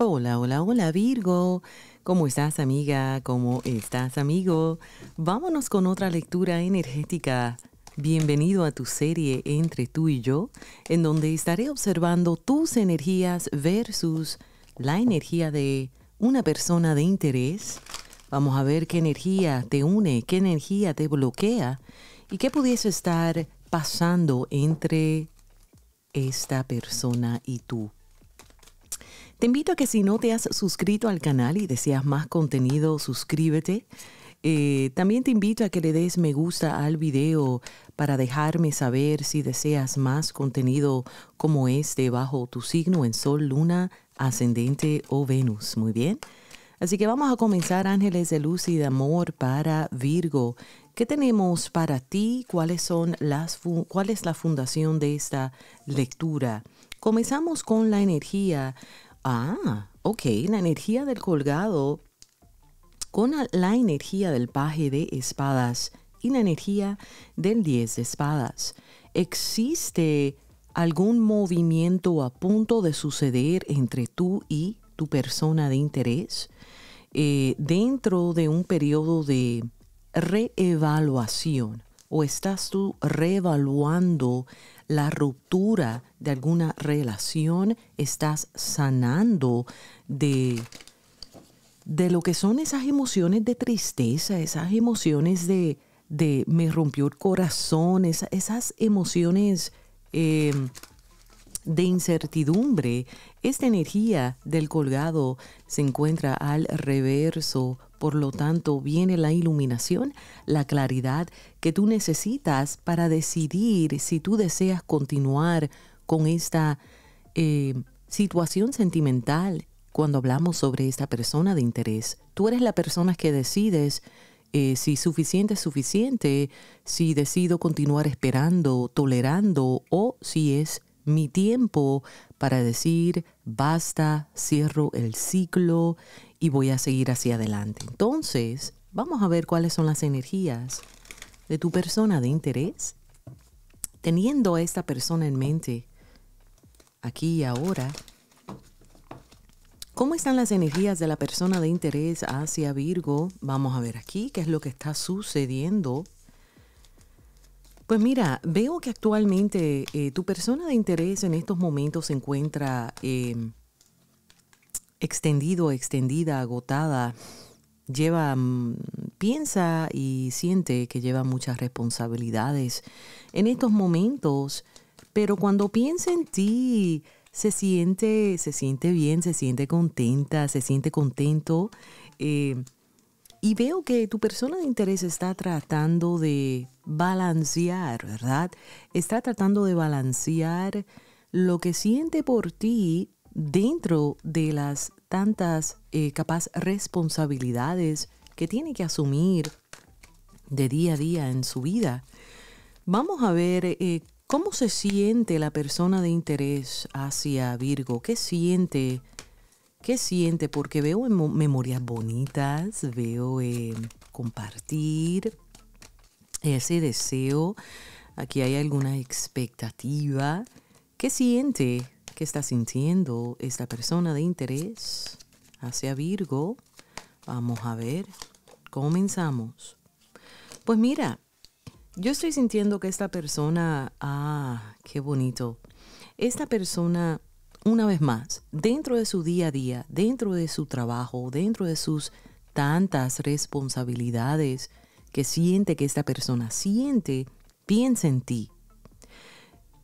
Hola, hola, hola Virgo. ¿Cómo estás amiga? ¿Cómo estás amigo? Vámonos con otra lectura energética. Bienvenido a tu serie Entre tú y yo, en donde estaré observando tus energías versus la energía de una persona de interés. Vamos a ver qué energía te une, qué energía te bloquea y qué pudiese estar pasando entre esta persona y tú. Te invito a que si no te has suscrito al canal y deseas más contenido, suscríbete. Eh, también te invito a que le des me gusta al video para dejarme saber si deseas más contenido como este bajo tu signo en Sol, Luna, Ascendente o Venus. Muy bien. Así que vamos a comenzar, ángeles de luz y de amor para Virgo. ¿Qué tenemos para ti? ¿Cuáles son las ¿Cuál es la fundación de esta lectura? Comenzamos con la energía Ah, ok, la energía del colgado con la energía del paje de espadas y la energía del 10 de espadas. ¿Existe algún movimiento a punto de suceder entre tú y tu persona de interés eh, dentro de un periodo de reevaluación? ¿O estás tú reevaluando la ruptura de alguna relación, estás sanando de, de lo que son esas emociones de tristeza, esas emociones de, de me rompió el corazón, esas, esas emociones em, de incertidumbre, esta energía del colgado se encuentra al reverso, por lo tanto viene la iluminación, la claridad que tú necesitas para decidir si tú deseas continuar con esta eh, situación sentimental cuando hablamos sobre esta persona de interés. Tú eres la persona que decides eh, si suficiente es suficiente, si decido continuar esperando, tolerando o si es mi tiempo para decir, basta, cierro el ciclo y voy a seguir hacia adelante. Entonces, vamos a ver cuáles son las energías de tu persona de interés. Teniendo a esta persona en mente, aquí y ahora, ¿Cómo están las energías de la persona de interés hacia Virgo? Vamos a ver aquí qué es lo que está sucediendo. Pues mira, veo que actualmente eh, tu persona de interés en estos momentos se encuentra em, extendido, extendida, agotada. Lleva, mm, piensa y siente que lleva muchas responsabilidades en estos momentos, pero cuando piensa en ti, se siente, se siente bien, se siente contenta, se siente contento. Eh, y veo que tu persona de interés está tratando de balancear, ¿verdad? Está tratando de balancear lo que siente por ti dentro de las tantas eh, capaz responsabilidades que tiene que asumir de día a día en su vida. Vamos a ver eh, cómo se siente la persona de interés hacia Virgo, qué siente, qué siente, porque veo memorias bonitas, veo en compartir, ese deseo, aquí hay alguna expectativa. ¿Qué siente? ¿Qué está sintiendo esta persona de interés hacia Virgo? Vamos a ver, comenzamos. Pues mira, yo estoy sintiendo que esta persona, ah, qué bonito. Esta persona, una vez más, dentro de su día a día, dentro de su trabajo, dentro de sus tantas responsabilidades, que siente que esta persona siente, piensa en ti.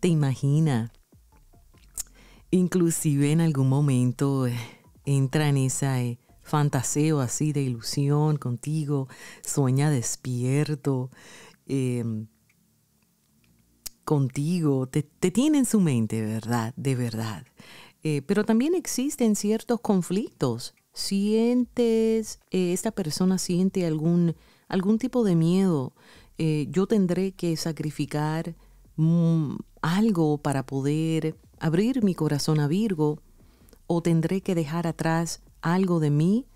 Te imagina. Inclusive en algún momento eh, entra en ese eh, fantaseo así de ilusión contigo, sueña despierto. Em, contigo, te, tiene en su mente, ¿verdad? De verdad. Eh, pero también existen ciertos conflictos. Sientes, esta persona siente algún algún tipo de miedo. Eh, yo tendré que sacrificar mm, algo para poder abrir mi corazón a Virgo o tendré que dejar atrás algo de mí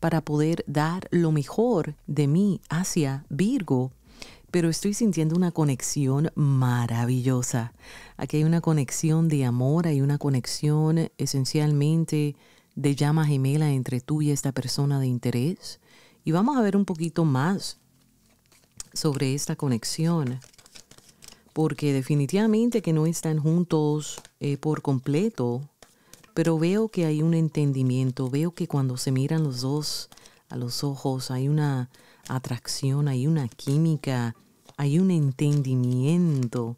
para poder dar lo mejor de mí hacia Virgo. Pero estoy sintiendo una conexión maravillosa. Aquí hay una conexión de amor, hay una conexión esencialmente de llama gemela entre tú y esta persona de interés. Y vamos a ver un poquito más sobre esta conexión, porque definitivamente que no están juntos eh, por completo, pero veo que hay un entendimiento, veo que cuando se miran los dos a los ojos hay una atracción, hay una química, hay un entendimiento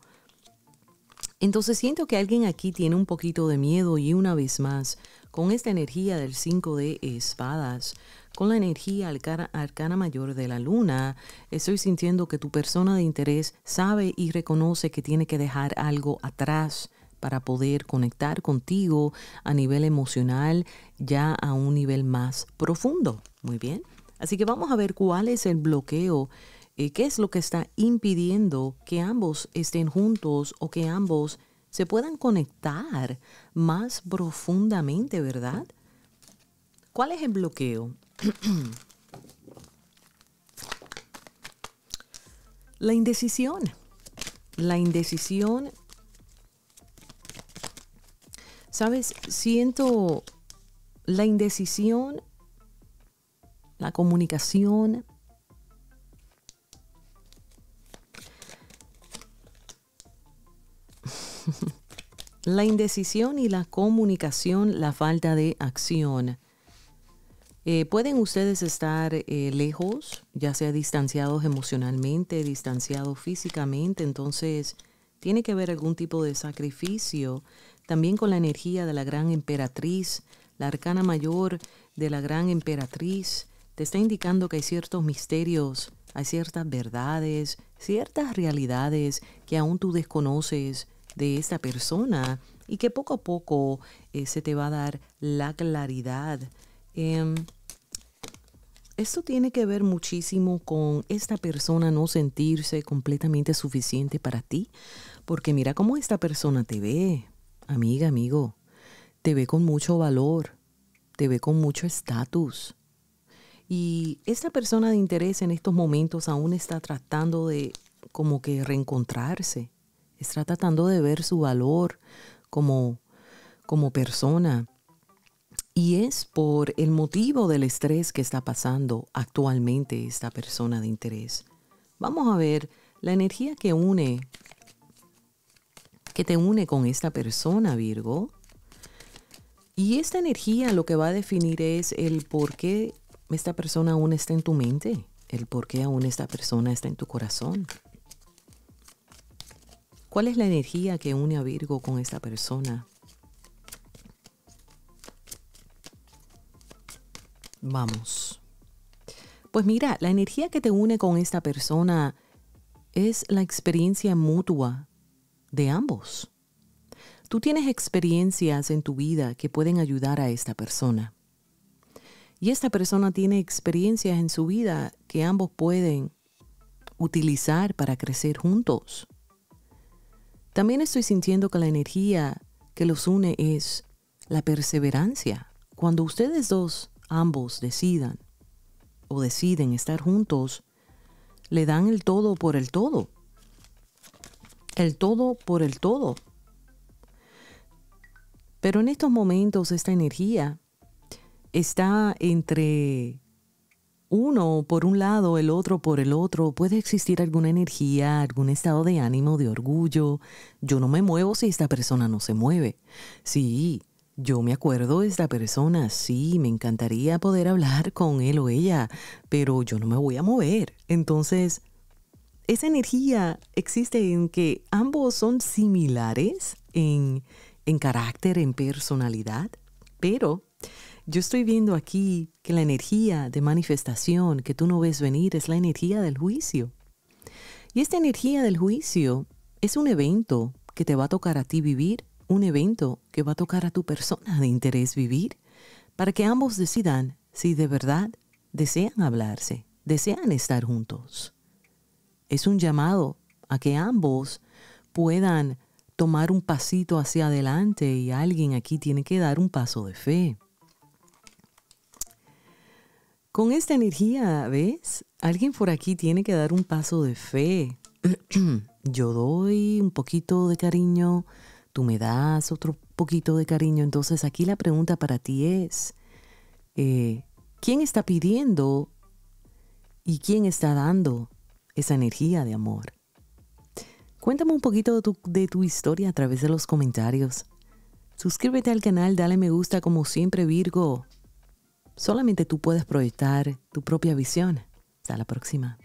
entonces siento que alguien aquí tiene un poquito de miedo y una vez más, con esta energía del 5 de espadas, con la energía arcana, arcana mayor de la luna, estoy sintiendo que tu persona de interés sabe y reconoce que tiene que dejar algo atrás para poder conectar contigo a nivel emocional ya a un nivel más profundo. Muy bien. Así que vamos a ver cuál es el bloqueo eh, qué es lo que está impidiendo que ambos estén juntos o que ambos se puedan conectar más profundamente, ¿verdad? ¿Cuál es el bloqueo? la indecisión. La indecisión. Sabes, siento la indecisión, la comunicación, la indecisión y la comunicación, la falta de acción. Eh, pueden ustedes estar eh, lejos, ya sea distanciados emocionalmente, distanciados físicamente, entonces tiene que haber algún tipo de sacrificio, también con la energía de la gran emperatriz, la arcana mayor de la gran emperatriz, te está indicando que hay ciertos misterios, hay ciertas verdades, ciertas realidades que aún tú desconoces, de esta persona y que poco a poco eh, se te va a dar la claridad. Em, esto tiene que ver muchísimo con esta persona no sentirse completamente suficiente para ti, porque mira cómo esta persona te ve, amiga, amigo, te ve con mucho valor, te ve con mucho estatus. Y esta persona de interés en estos momentos aún está tratando de como que reencontrarse, está tratando de ver su valor como, persona. Y es por el motivo del estrés que está pasando actualmente esta persona de interés. Vamos a ver la energía que une, que te une con esta persona, Virgo. Y esta energía lo que va a definir es el por qué esta persona aún está en tu mente, el por qué aún esta persona está en tu corazón. ¿Cuál es la energía que une a Virgo con esta persona? Vamos. Pues mira, la energía que te une con esta persona es la experiencia mutua de ambos. Tú tienes experiencias en tu vida que pueden ayudar a esta persona. Y esta persona tiene experiencias en su vida que ambos pueden utilizar para crecer juntos. También estoy sintiendo que la energía que los une es la perseverancia. Cuando ustedes dos, ambos, decidan o deciden estar juntos, le dan el todo por el todo. El todo por el todo. Pero en estos momentos esta energía está entre uno por un lado, el otro por el otro, puede existir alguna energía, algún estado de ánimo, de orgullo. Yo no me muevo si esta persona no se mueve. Sí, yo me acuerdo de esta persona, sí, me encantaría poder hablar con él o ella, pero yo no me voy a mover. Entonces, esa energía existe en que ambos son similares en, en carácter, en personalidad, pero yo estoy viendo aquí que la energía de manifestación que tú no ves venir es la energía del juicio. Y esta energía del juicio es un evento que te va a tocar a ti vivir, un evento que va a tocar a tu persona de interés vivir, para que ambos decidan si de verdad desean hablarse, desean estar juntos. Es un llamado a que ambos puedan tomar un pasito hacia adelante y alguien aquí tiene que dar un paso de fe. Con esta energía, ¿ves? Alguien por aquí tiene que dar un paso de fe. Yo doy un poquito de cariño, tú me das otro poquito de cariño. Entonces aquí la pregunta para ti es, eh, ¿quién está pidiendo y quién está dando esa energía de amor? Cuéntame un poquito de tu, historia a través de los comentarios. Suscríbete al canal, dale me gusta como siempre Virgo solamente tú puedes proyectar tu propia visión. Hasta la próxima.